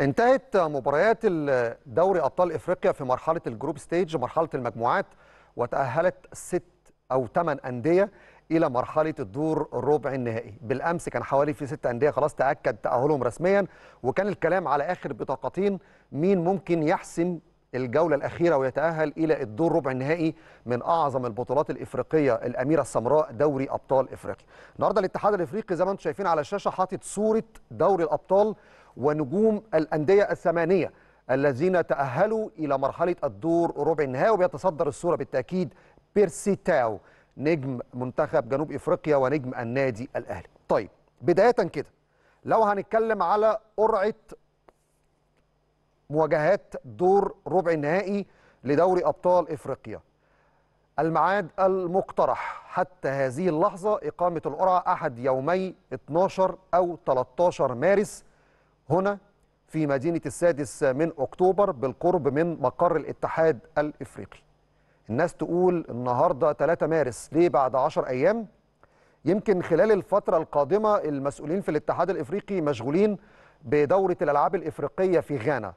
انتهت مباريات دوري ابطال افريقيا في مرحله الجروب ستيج مرحله المجموعات وتاهلت ست او ثمان انديه الى مرحله الدور الربع النهائي بالامس كان حوالي في ست انديه خلاص تاكد تاهلهم رسميا وكان الكلام على اخر بطاقتين مين ممكن يحسم الجولة الأخيرة ويتأهل إلى الدور ربع النهائي من أعظم البطولات الإفريقية الأميرة السمراء دوري أبطال إفريقيا النهاردة الاتحاد الإفريقي زي ما أنتم شايفين على الشاشة حاطط صورة دوري الأبطال ونجوم الأندية الثمانية الذين تأهلوا إلى مرحلة الدور ربع النهائي وبيتصدر الصورة بالتأكيد بيرسي تاو نجم منتخب جنوب إفريقيا ونجم النادي الأهلي طيب بداية كده لو هنتكلم على قرعة مواجهات دور ربع النهائي لدوري أبطال إفريقيا الميعاد المقترح حتى هذه اللحظة إقامة القرعة أحد يومي 12 أو 13 مارس هنا في مدينة السادس من أكتوبر بالقرب من مقر الاتحاد الإفريقي الناس تقول النهاردة 3 مارس ليه بعد 10 أيام؟ يمكن خلال الفترة القادمة المسؤولين في الاتحاد الإفريقي مشغولين بدورة الألعاب الإفريقية في غانا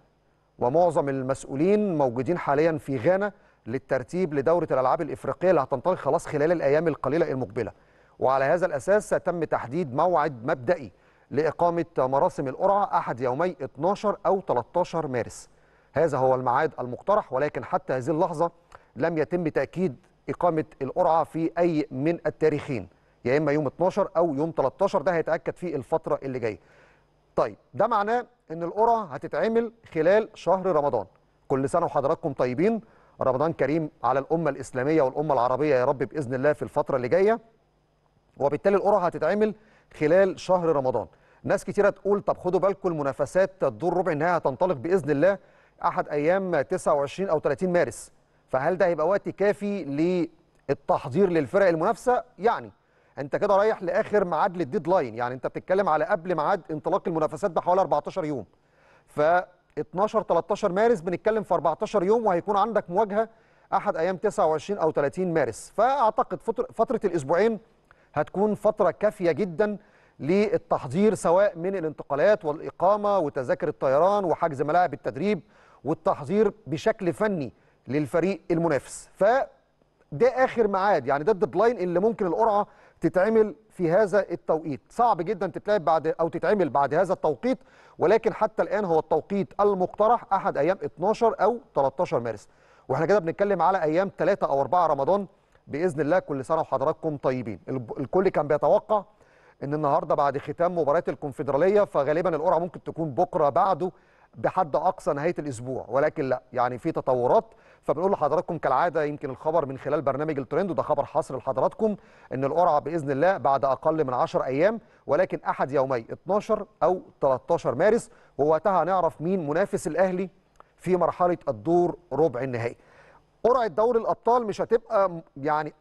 ومعظم المسؤولين موجودين حاليا في غانا للترتيب لدورة الألعاب الإفريقية اللي هتنطلق خلاص خلال الأيام القليلة المقبلة وعلى هذا الأساس سيتم تحديد موعد مبدئي لإقامة مراسم القرعة أحد يومي 12 أو 13 مارس هذا هو الميعاد المقترح ولكن حتى هذه اللحظة لم يتم تأكيد إقامة القرعة في أي من التاريخين يا إما يوم 12 أو يوم 13 ده هيتأكد في الفترة اللي جاية طيب ده معناه ان القرعه هتتعمل خلال شهر رمضان كل سنه وحضراتكم طيبين رمضان كريم على الامه الاسلاميه والامه العربيه يا رب باذن الله في الفتره اللي جايه وبالتالي القرعه هتتعمل خلال شهر رمضان ناس كتيره تقول طب خدوا بالكم المنافسات الدور ربع النهائي هتنطلق باذن الله احد ايام 29 او 30 مارس فهل ده هيبقى وقت كافي للتحضير للفرق المنافسه يعني انت كده رايح لاخر ميعاد للديدلاين يعني انت بتتكلم على قبل ميعاد انطلاق المنافسات بحوالي 14 يوم ف 12 13 مارس بنتكلم في 14 يوم وهيكون عندك مواجهه احد ايام 29 او 30 مارس فاعتقد فتره الاسبوعين هتكون فترة كافية جدا للتحضير سواء من الانتقالات والإقامة وتذاكر الطيران وحجز ملاعب التدريب والتحضير بشكل فني للفريق المنافس فده آخر معاد يعني ده الديدلاين اللي ممكن القرعة تتعمل في هذا التوقيت صعب جدا تتلعب بعد أو تتعمل بعد هذا التوقيت ولكن حتى الآن هو التوقيت المقترح أحد أيام 12 أو 13 مارس واحنا كده بنتكلم على أيام 3 أو 4 رمضان باذن الله كل سنه وحضراتكم طيبين الكل كان بيتوقع ان النهارده بعد ختام مباراه الكونفدراليه فغالبا القرعه ممكن تكون بكره بعده بحد اقصى نهايه الاسبوع ولكن لا يعني في تطورات فبنقول لحضراتكم كالعاده يمكن الخبر من خلال برنامج الترند وده خبر حصر لحضراتكم ان القرعه باذن الله بعد اقل من 10 ايام ولكن احد يومي 12 او 13 مارس ووقتها هنعرف مين منافس الاهلي في مرحله الدور ربع النهائي قرعه دوري الابطال مش هتبقى يعني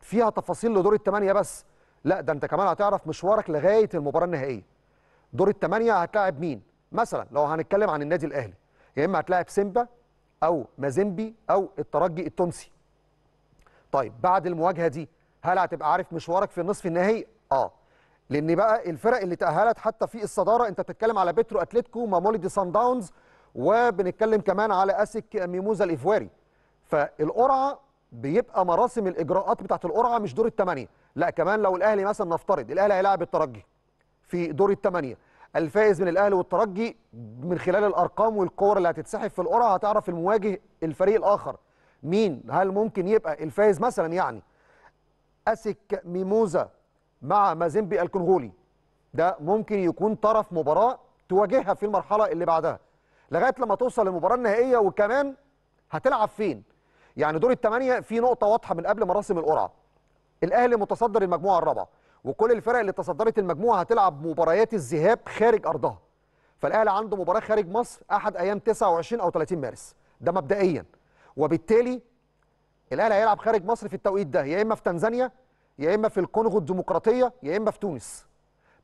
فيها تفاصيل لدور الثمانيه بس لا ده انت كمان هتعرف مشوارك لغايه المباراه النهائيه دور الثمانيه هتلاعب مين مثلا لو هنتكلم عن النادي الاهلي يا اما هتلاعب سيمبا او مازيمبي او الترجي التونسي طيب بعد المواجهه دي هل هتبقى عارف مشوارك في النصف النهائي اه لان بقى الفرق اللي تاهلت حتى في الصداره انت بتتكلم على بترو اتلتيكو ماموليدي سان داونز وبنتكلم كمان على اسك ميموزا الايفواري فالقرعه بيبقى مراسم الاجراءات بتاعت القرعه مش دور الثمانيه لا كمان لو الاهلي مثلا نفترض الاهلي هيلاعب الترجي في دور الثمانيه الفائز من الاهلي والترجي من خلال الارقام والكور اللي هتتسحب في القرعه هتعرف المواجه الفريق الاخر مين هل ممكن يبقى الفائز مثلا يعني اسك ميموزا مع مازيمبي الكونغولي ده ممكن يكون طرف مباراه تواجهها في المرحله اللي بعدها لغايه لما توصل للمباراه النهائيه وكمان هتلعب فين يعني دور الثمانيه في نقطه واضحه من قبل مراسم القرعه الاهلي متصدر المجموعه الرابعه وكل الفرق اللي تصدرت المجموعه هتلعب مباريات الذهاب خارج ارضها فالاهلي عنده مباراه خارج مصر احد ايام 29 او 30 مارس ده مبدئيا وبالتالي الاهلي هيلعب خارج مصر في التوقيت ده يا اما في تنزانيا يا اما في الكونغو الديمقراطيه يا اما في تونس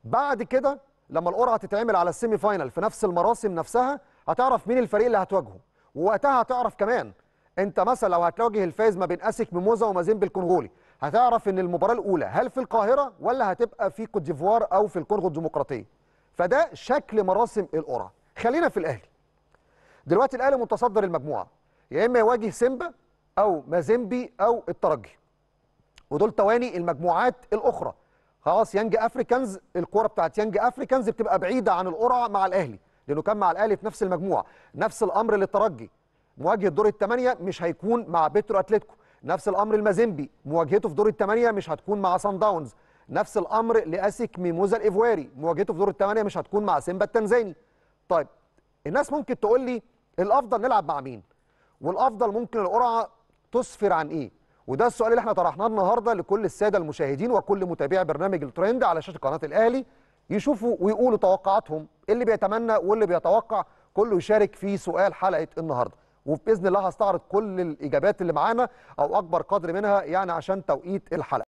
بعد كده لما القرعه تتعمل على السيمي فاينل في نفس المراسم نفسها هتعرف مين الفريق اللي هتواجهه ووقتها هتعرف كمان انت مثلا لو هتواجه الفايز ما بين اسك ميموزا ومازيمبي الكونغولي هتعرف ان المباراه الاولى هل في القاهره ولا هتبقى في كوت ديفوار او في الكونغو الديمقراطيه فده شكل مراسم القرعه خلينا في الاهلي دلوقتي الاهلي متصدر المجموعه يا اما يواجه سيمبا او مازيمبي او الترجي ودول تواني المجموعات الاخرى خلاص يانج افريكانز الكوره بتاعت يانج افريكانز بتبقى بعيده عن القرعه مع الاهلي لانه كان مع الاهلي في نفس المجموعه نفس الامر للترجي مواجهه دور الثمانيه مش هيكون مع بيترو اتلتيكو نفس الامر المازيمبي مواجهته في دور الثمانيه مش هتكون مع سان داونز نفس الامر لاسيك ميموزا الايفواري مواجهته في دور الثمانيه مش هتكون مع سيمبا التنزاني طيب الناس ممكن تقول لي الافضل نلعب مع مين والافضل ممكن القرعه تسفر عن ايه وده السؤال اللي احنا طرحناه النهارده لكل الساده المشاهدين وكل متابعي برنامج الترند على شاشه قناه الاهلي يشوفوا ويقولوا توقعاتهم اللي بيتمنى واللي بيتوقع كله يشارك في سؤال حلقه النهارده وباذن الله هستعرض كل الاجابات اللي معانا او اكبر قدر منها يعني عشان توقيت الحلقه